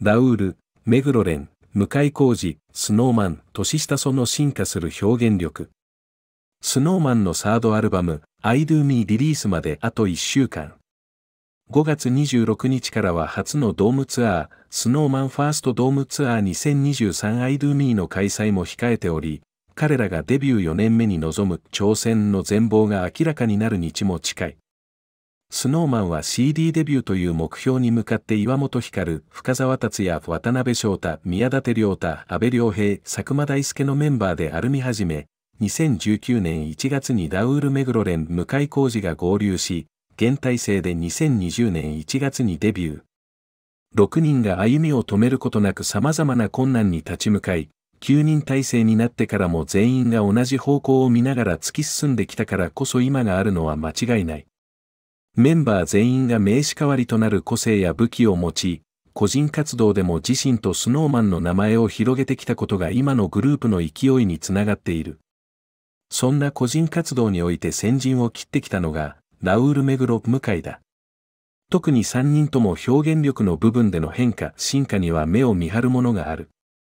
ラウール、メグロレン、向井康二、スノーマン、年下その進化する表現力。スノーマンのサードアルバム、I Do Me リリースまであと1週間。5月26日からは初のドームツアー、スノーマンファーストドームツアー 2023I Do Me の開催も控えており、彼らがデビュー4年目に臨む挑戦の全貌が明らかになる日も近い。スノーマンは CD デビューという目標に向かって岩本光、深沢達也、渡辺翔太、宮舘亮太、安倍良平、佐久間大介のメンバーで歩み始め、2019年1月にダウールメロレ連向井浩二が合流し、現体制で2020年1月にデビュー。6人が歩みを止めることなく様々な困難に立ち向かい、9人体制になってからも全員が同じ方向を見ながら突き進んできたからこそ今があるのは間違いない。メンバー全員が名刺代わりとなる個性や武器を持ち、個人活動でも自身とスノーマンの名前を広げてきたことが今のグループの勢いにつながっている。そんな個人活動において先陣を切ってきたのが、ラウール・メグロ・カイだ。特に3人とも表現力の部分での変化、進化には目を見張るものがある。